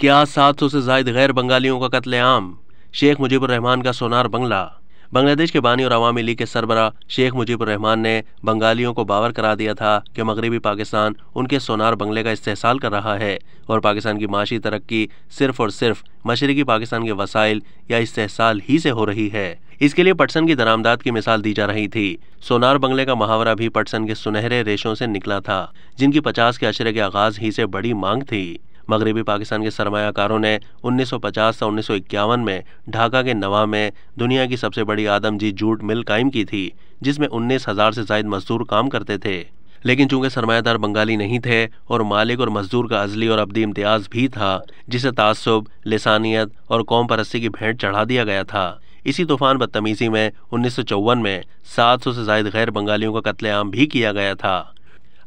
क्या सात सौ से जायद गैर बंगालियों का कत्लेआम शेख रहमान का सोनार बंगला बांग्लादेश के बानी और अवामी लीग के सरबरा शेख रहमान ने बंगालियों को बावर करा दिया था कि मगरबी पाकिस्तान उनके सोनार बंगले का इस्तेसाल कर रहा है और पाकिस्तान की माशी तरक्की सिर्फ और सिर्फ मशरकी पाकिस्तान के वसाइल या इस्तेसाल ही से हो रही है इसके लिए पटसन की दरामदाद की मिसाल दी जा रही थी सोनार बंगले का मुहावरा भी पटसन के सुनहरे रेशों से निकला था जिनकी पचास के अशरे के आगाज ही से बड़ी मांग थी मगरबी पाकिस्तान के सरमाकारों ने 1950 से उन्नीस में ढाका के नवा में दुनिया की सबसे बड़ी आदमजी जूट मिल कायम की थी जिसमें उन्नीस हज़ार से जायद मजदूर काम करते थे लेकिन चूंकि सरमायादार बंगाली नहीं थे और मालिक और मजदूर का अजली और अबदी इम्तियाज भी था जिसे तासब लसानियत और कौम परस्ती की भेंट चढ़ा दिया गया था इसी तूफान बदतमीज़ी में उन्नीस में 700 से जायद गैर बंगालियों का कत्लेआम भी किया गया था